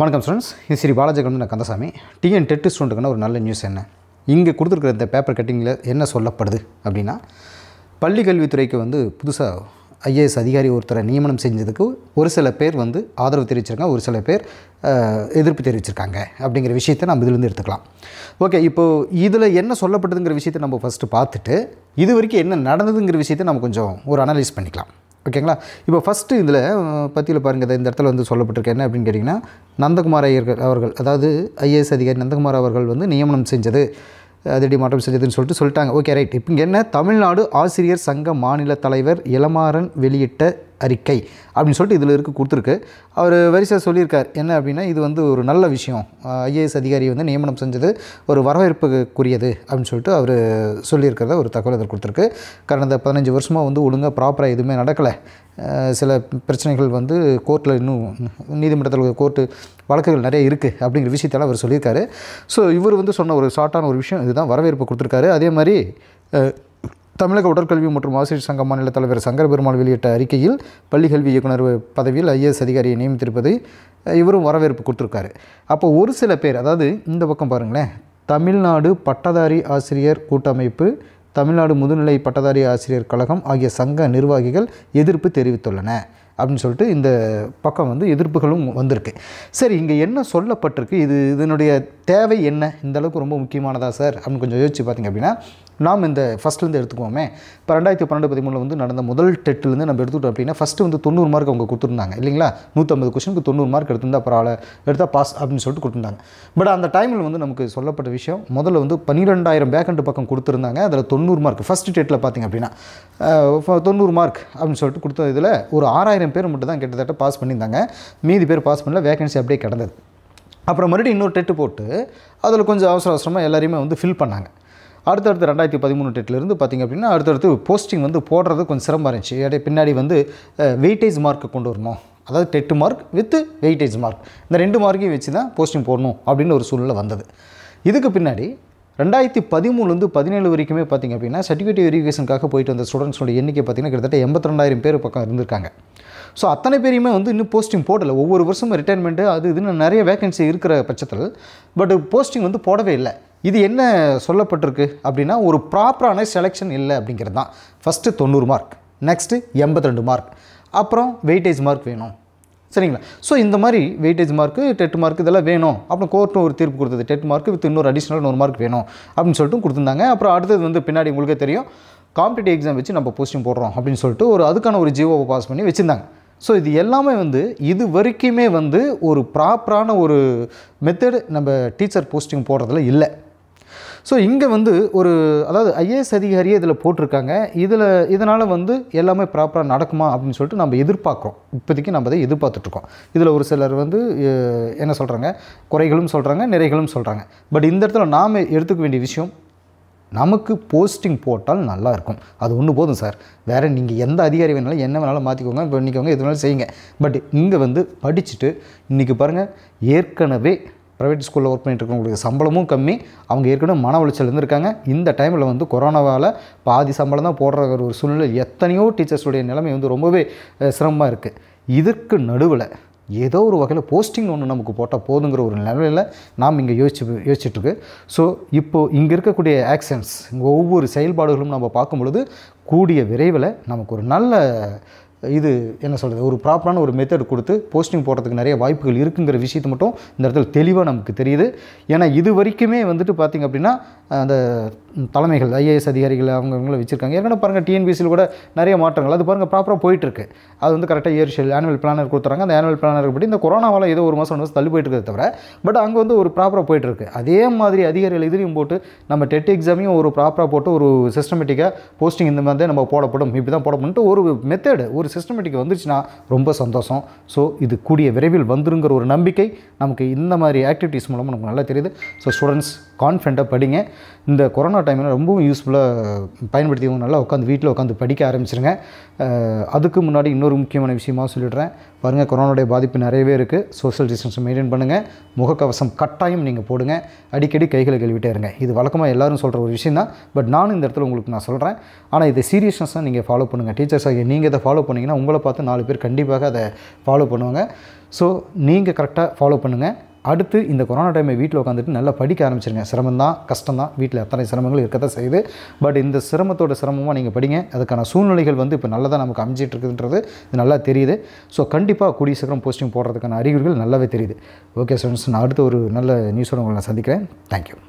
வணக்கம் ஸ்டூடெண்ட்ஸ் இது ஸ்ரீ பாலாஜகன் நான் கந்தசாமி டிஎன் டெட் ஸ்டூடெண்ட்டுக்கான ஒரு நல்ல நியூஸ் என்ன இங்கே கொடுத்துருக்குற இந்த பேப்பர் கட்டிங்கில் என்ன சொல்லப்படுது அப்படின்னா பள்ளி கல்வித்துறைக்கு வந்து புதுசாக ஐஏஎஸ் அதிகாரி ஒருத்தரை நியமனம் செஞ்சதுக்கு ஒரு சில பேர் வந்து ஆதரவு தெரிவிச்சிருக்காங்க ஒரு சில பேர் எதிர்ப்பு தெரிவிச்சிருக்காங்க அப்படிங்கிற விஷயத்தை நம்ம இதிலேருந்து எடுத்துக்கலாம் ஓகே இப்போது இதில் என்ன சொல்லப்படுதுங்கிற விஷயத்தை நம்ம ஃபஸ்ட்டு பார்த்துட்டு இது வரைக்கும் என்ன நடந்ததுங்கிற விஷயத்தை நம்ம கொஞ்சம் ஒரு அனலைஸ் பண்ணிக்கலாம் ஓகேங்களா இப்போ ஃபஸ்ட்டு இதில் பற்றியில் பாருங்கள் இந்த இடத்துல வந்து சொல்லப்பட்டிருக்க என்ன அப்படின்னு கேட்டிங்கன்னா நந்தகுமார் ஐயர்கள் அவர்கள் அதாவது ஐஏஎஸ் அதிகாரி நந்தகுமார் அவர்கள் வந்து நியமனம் செஞ்சது அதிரடி மாற்றம் செஞ்சதுன்னு சொல்லிட்டு சொல்லிட்டாங்க ஓகே ரைட் இப்போ என்ன தமிழ்நாடு ஆசிரியர் சங்க மாநில தலைவர் இளமாறன் வெளியிட்ட அறிக்கை அப்படின்னு சொல்லிட்டு இதில் இருக்க கொடுத்துருக்கு அவர் வரிசை சொல்லியிருக்கார் என்ன அப்படின்னா இது வந்து ஒரு நல்ல விஷயம் ஐஏஎஸ் அதிகாரியை வந்து நியமனம் செஞ்சது ஒரு வரவேற்புக்குரியது அப்படின்னு சொல்லிட்டு அவர் சொல்லியிருக்கிறத ஒரு தகவல் அதில் கொடுத்துருக்கு கடந்த பதினஞ்சு வருஷமாக வந்து ஒழுங்காக ப்ராப்பராக எதுவுமே நடக்கலை சில பிரச்சனைகள் வந்து கோர்ட்டில் இன்னும் நீதிமன்றத்தில் கோர்ட்டு வழக்குகள் நிறைய இருக்குது அப்படிங்கிற விஷயத்தால் அவர் சொல்லியிருக்காரு ஸோ இவர் வந்து சொன்ன ஒரு ஷார்ட்டான ஒரு விஷயம் இதுதான் வரவேற்பு கொடுத்துருக்காரு அதே மாதிரி தமிழக உடற்கல்வி மற்றும் ஆசிரியர் சங்க மாநில தலைவர் சங்கர பெருமாள் வெளியிட்ட அறிக்கையில் பள்ளி கல்வி இயக்குனர் பதவியில் ஐஏஎஸ் அதிகாரியை நியமித்திருப்பது இவரும் வரவேற்பு கொடுத்துருக்காரு அப்போ ஒரு சில பேர் அதாவது இந்த பக்கம் பாருங்களேன் தமிழ்நாடு பட்டதாரி ஆசிரியர் கூட்டமைப்பு தமிழ்நாடு முதுநிலை பட்டதாரி ஆசிரியர் கழகம் ஆகிய சங்க நிர்வாகிகள் எதிர்ப்பு தெரிவித்துள்ளன அப்படின்னு சொல்லிட்டு இந்த பக்கம் வந்து எதிர்ப்புகளும் வந்திருக்கு சரி இங்கே என்ன சொல்லப்பட்டிருக்கு இது இதனுடைய தேவை என்ன இந்தளவுக்கு ரொம்ப முக்கியமானதா சார் அப்படின்னு கொஞ்சம் யோசிச்சு பார்த்திங்க அப்படின்னா நாம் இந்த ஃபஸ்ட்லேருந்து எடுத்துக்குவோமே இப்போ ரெண்டாயிரத்தி பன்னெண்டு பதிமூணில் வந்து நடந்த முதல் டெட்லேருந்து நம்ம எடுத்துக்கிட்டோம் அப்படின்னா ஃபஸ்ட்டு வந்து தொண்ணூறு மார்க் அவங்க கொடுத்துருந்தாங்க இல்லைங்களா நூற்றம்பது கொஷனுக்கு தொண்ணூறு மார்க் எடுத்திருந்தா பரவாயில்ல எடுத்தால் பாஸ் அப்படின்னு சொல்லிட்டு கொடுத்துருந்தாங்க பட் அந்த டைமில் வந்து நமக்கு சொல்லப்பட்ட விஷயம் முதல்ல வந்து பன்னிரெண்டாயிரம் பேக்கண்ட் பக்கம் கொடுத்துருந்தாங்க அதில் தொண்ணூறு மார்க் ஃபஸ்ட்டு டெட்டில் பார்த்திங்க அப்படின்னா தொண்ணூறு மார்க் அப்படின்னு சொல்லிட்டு கொடுத்த இதில் ஒரு ஆறாயிரம் பேர் மட்டும் தான் கிட்டத்தட்ட பாஸ் பண்ணியிருந்தாங்க மீதி பேர் பாஸ் பண்ணல வேகன்சி அப்படியே கிடந்தது அப்புறம் மறுபடியும் இன்னொரு டெட்டு போட்டு அதில் கொஞ்சம் அவசர அவசரமாக எல்லாரையுமே வந்து ஃபில் பண்ணாங்க அடுத்தடுத்து ரெண்டாயிரத்தி பதிமூணு டேட்லேருந்து பார்த்திங்க அப்படின்னா அடுத்தடுத்து போஸ்டிங் வந்து போடுறது கொஞ்சம் சிரமமாக இருந்துச்சு இடையே பின்னாடி வந்து வெயிட்டேஜ் மார்க்கை கொண்டு வரணும் அதாவது TET mark with weightage mark இந்த ரெண்டு மார்க்கையும் வச்சு தான் போஸ்டிங் போடணும் அப்படின்னு ஒரு சூழ்நிலை வந்தது இதுக்கு பின்னாடி ரெண்டாயிரத்தி பதிமூணுலேருந்து பதினேழு வரைக்குமே பார்த்திங்க அப்படின்னா சர்டிஃபிகேட் வெரிஃபிகேஷனுக்காக போயிட்டு வந்த ஸ்டூடெண்ட்ஸோட எண்ணிக்கை பார்த்திங்கன்னா கிட்டத்தட்ட எண்பத்தி ரெண்டாயிரம் பேர் பக்கம் இருந்திருக்காங்க ஸோ அத்தனை பேரையுமே வந்து இன்னும் போஸ்டிங் போடலை ஒவ்வொரு வருஷமும் ரிட்டைர்மெண்ட்டு அது இதுன்னு நிறைய வேகன்சி இருக்கிற பட்சத்தில் பட் போஸ்டிங் வந்து போடவே இல்லை இது என்ன சொல்லப்பட்டிருக்கு அப்படின்னா ஒரு ப்ராப்பரான செலெக்ஷன் இல்லை அப்படிங்கிறது தான் ஃபஸ்ட்டு தொண்ணூறு மார்க் நெக்ஸ்ட்டு எண்பத்தி ரெண்டு மார்க் அப்புறம் வெயிட்டேஜ் மார்க் வேணும் சரிங்களா ஸோ இந்த மாதிரி வெயிட்டேஜ் மார்க்கு டெட் மார்க் இதெல்லாம் வேணும் அப்புறம் கோர்ட்டும் ஒரு தீர்ப்பு கொடுத்தது டெட் மார்க்கு வித் இன்னொரு அடிஷ்னல் நூறு மார்க் வேணும் அப்படின்னு சொல்லிட்டு கொடுத்துருந்தாங்க அப்புறம் அடுத்தது வந்து பின்னாடி உங்களுக்கே தெரியும் காம்படிட்டிவ் எக்ஸாம் வச்சு நம்ம போஸ்டிங் போடுறோம் அப்படின்னு சொல்லிட்டு ஒரு அதுக்கான ஒரு ஜீவோவை பாஸ் பண்ணி வச்சுருந்தாங்க ஸோ இது எல்லாமே வந்து இது வரைக்குமே வந்து ஒரு ப்ராப்பரான ஒரு மெத்தடு நம்ம டீச்சர் போஸ்டிங் போடுறதுல இல்லை ஸோ இங்கே வந்து ஒரு அதாவது ஐஏஎஸ் அதிகாரியே இதில் போட்டிருக்காங்க இதில் இதனால் வந்து எல்லாமே ப்ராப்பராக நடக்குமா அப்படின்னு சொல்லிட்டு நம்ம எதிர்பார்க்குறோம் இப்போதைக்கு நம்ம அதை எதிர்பார்த்துட்ருக்கோம் இதில் ஒரு சிலர் வந்து என்ன சொல்கிறாங்க குறைகளும் சொல்கிறாங்க நிறைகளும் சொல்கிறாங்க பட் இந்த இடத்துல நாம் எடுத்துக்க வேண்டிய விஷயம் நமக்கு போஸ்டிங் போட்டால் நல்லாயிருக்கும் அது ஒன்று போதும் சார் வேறு நீங்கள் எந்த அதிகாரி வேணாலும் என்ன வேணாலும் மாற்றிக்கோங்க இப்போ இன்றைக்கி எது வேணாலும் செய்யுங்க பட் இங்கே வந்து படிச்சுட்டு இன்றைக்கி பாருங்கள் ஏற்கனவே ப்ரைவேட் ஸ்கூலில் ஒர்க் பண்ணிட்டு இருக்கவங்களுக்கு சம்பளமும் கம்மி அவங்க ஏற்கனவே மன உளைச்சல் இருந்திருக்காங்க இந்த டைமில் வந்து கொரோனாவால் பாதி சம்பளம் தான் போடுற ஒரு சூழ்நிலை எத்தனையோ டீச்சர்ஸுடைய நிலைமை வந்து ரொம்பவே சிரமமாக இருக்குது இதற்கு நடுவில் ஏதோ ஒரு வகையில் போஸ்டிங் ஒன்று நமக்கு போட்டால் போதுங்கிற ஒரு நிலையில் நாம் இங்கே யோசிச்சு யோசிச்சுட்ருக்கு ஸோ இப்போது இங்கே இருக்கக்கூடிய ஆக்ஷன்ஸ் ஒவ்வொரு செயல்பாடுகளும் நம்ம பார்க்கும் பொழுது கூடிய விரைவில் நமக்கு ஒரு நல்ல இது என்ன சொல்கிறது ஒரு ப்ராப்பரான ஒரு மெத்தட் கொடுத்து போஸ்டிங் போடுறதுக்கு நிறைய வாய்ப்புகள் இருக்குங்கிற விஷயத்தை மட்டும் இந்த இடத்துல தெளிவாக நமக்கு தெரியுது ஏன்னா இது வரைக்குமே வந்துட்டு பார்த்திங்க அப்படின்னா அந்த தலைமைகள் ஐஏஎஸ் அதிகாரிகள் அவங்கவுங்கள வச்சுருக்காங்க ஏற்கனவே பாருங்கள் டிஎன்பிசியில் கூட நிறைய மாற்றங்கள் அது பாருங்கள் ப்ராப்பராக போயிட்டுருக்கு அது வந்து கரெக்டாக இயர்ஷியல் ஆனுவல் பிளானர் கொடுத்துறாங்க அந்த ஆனுவல் பிளானர் படி இந்த கொரோனாவால் ஏதோ ஒரு மாதம் ஒன்று மாதம் தள்ளி போயிட்டு தவிர பட் அங்கே வந்து ஒரு ப்ராப்பராக போயிட்டுருக்கு அதே மாதிரி அதிகாரிகள் இதுலேயும் போட்டு நம்ம டெட் எக்ஸாமையும் ஒரு ப்ராப்பராக போட்டு ஒரு சிஸ்டமேட்டிக்காக போஸ்டிங் இந்த மாதிரி நம்ம போடப்படும் இப்படி தான் போடப்படும்ட்டு ஒரு மெத்தேடு ஒரு சிஸ்டமேட்டிக் வந்துச்சுன்னா ரொம்ப சந்தோஷம் ஸோ இது கூடிய விரைவில் வந்துருங்கிற ஒரு நம்பிக்கை நமக்கு இந்த மாதிரி ஆக்டிவிட்டீஸ் மூலமாக நமக்கு நல்லா தெரியுது ஸோ ஸ்டூடெண்ட்ஸ் கான்ஃபிடண்ட்டாக படிங்க இந்த கொரோனா டைமில் ரொம்பவும் யூஸ்ஃபுல்லாக பயன்படுத்தியவங்க நல்லா உட்காந்து வீட்டில் உட்காந்து படிக்க ஆரம்பிச்சிருங்க அதுக்கு முன்னாடி இன்னொரு முக்கியமான விஷயமாக சொல்லிடுறேன் பாருங்கள் கொரோனாவுடைய பாதிப்பு நிறையவே இருக்குது சோஷியல் டிஸ்டன்ஸ் மெயின்டைன் பண்ணுங்கள் முகக்கவசம் கட்டாயம் நீங்கள் போடுங்க அடிக்கடி கைகளை கழுவிட்டே இருங்க இது வழக்கமாக எல்லோரும் சொல்கிற ஒரு விஷயம் தான் பட் நானும் இந்த இடத்துல உங்களுக்கு நான் சொல்கிறேன் ஆனால் இதை சீரியஸ்னஸாக நீங்கள் ஃபாலோ பண்ணுங்கள் டீச்சர்ஸ் ஆகிய நீங்கள் இதை ஃபாலோ பண்ணிங்கன்னா உங்களை பார்த்து நாலு பேர் கண்டிப்பாக அதை ஃபாலோ பண்ணுவாங்க ஸோ நீங்கள் கரெக்டாக ஃபாலோ பண்ணுங்கள் அடுத்து இந்த கொரோனா டைமை வீட்டில் உட்காந்துட்டு நல்லா படிக்க ஆரம்பிச்சிருங்க சிரமம் தான் கஷ்டம் தான் வீட்டில் அத்தனை சிரமங்கள் தான் செய்யுது பட் இந்த சிரமத்தோட சிரமமாக நீங்கள் படிங்க அதுக்கான சூழ்நிலைகள் வந்து இப்போ நல்லதாக நமக்கு அமைஞ்சிட்டு இருக்குதுன்றது இது நல்லா தெரியுது ஸோ கண்டிப்பாக கூடிய சீக்கிரம் போஸ்டிங் போடுறதுக்கான அறிகுறிகள் நல்லாவே தெரியுது ஓகே ஸ்டூடெண்ட்ஸ் நான் அடுத்த ஒரு நல்ல நியூஸோட உங்களை நான் சந்திக்கிறேன் தேங்க்யூ